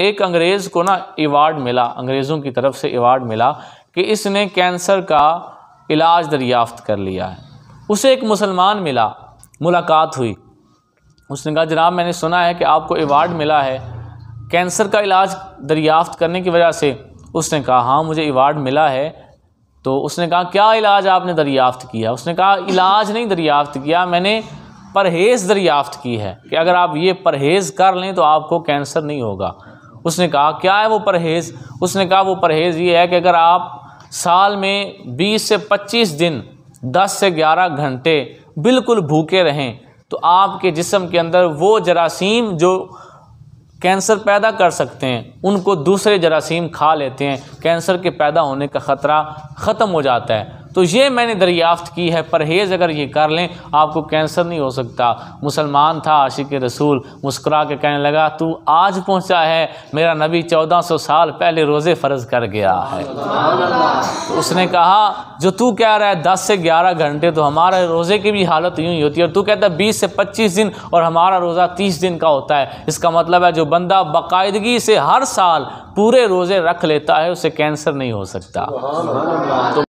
एक अंग्रेज़ को ना एवार्ड मिला अंग्रेज़ों की तरफ से एवार्ड मिला कि इसने कैंसर का इलाज दरियाफ्त कर लिया है उसे एक मुसलमान मिला मुलाकात हुई उसने कहा जनाब मैंने सुना है कि आपको एवार्ड मिला है कैंसर का इलाज दरियाफ्त करने की वजह से उसने कहा हाँ मुझे एवार्ड मिला है तो उसने कहा क्या इलाज आपने दरियाफ्त किया उसने कहा इलाज नहीं दरियाफ्त किया मैंने परहेज़ दरियाफ्त की है कि अगर आप ये परहेज़ कर लें तो आपको कैंसर नहीं होगा उसने कहा क्या है वो परहेज़ उसने कहा वो परहेज़ ये है कि अगर आप साल में 20 से 25 दिन 10 से 11 घंटे बिल्कुल भूखे रहें तो आपके जिसम के अंदर वो जरासीम जो कैंसर पैदा कर सकते हैं उनको दूसरे जरासीम खा लेते हैं कैंसर के पैदा होने का ख़तरा ख़त्म हो जाता है तो ये मैंने दरियाफ्त की है परहेज़ अगर ये कर लें आपको कैंसर नहीं हो सकता मुसलमान था आशिक रसूल मुस्कुरा के कहने लगा तू आज पहुंचा है मेरा नबी चौदह सौ साल पहले रोज़े फ़र्ज कर गया है तो उसने कहा जो तू कह रहा है दस से ग्यारह घंटे तो हमारे रोज़े की भी हालत यूँ ही होती है और तू कहता है बीस से पच्चीस दिन और हमारा रोज़ा तीस दिन का होता है इसका मतलब है जो बंदा बाकायदगी से हर साल पूरे रोज़े रख लेता है उसे कैंसर नहीं हो सकता तो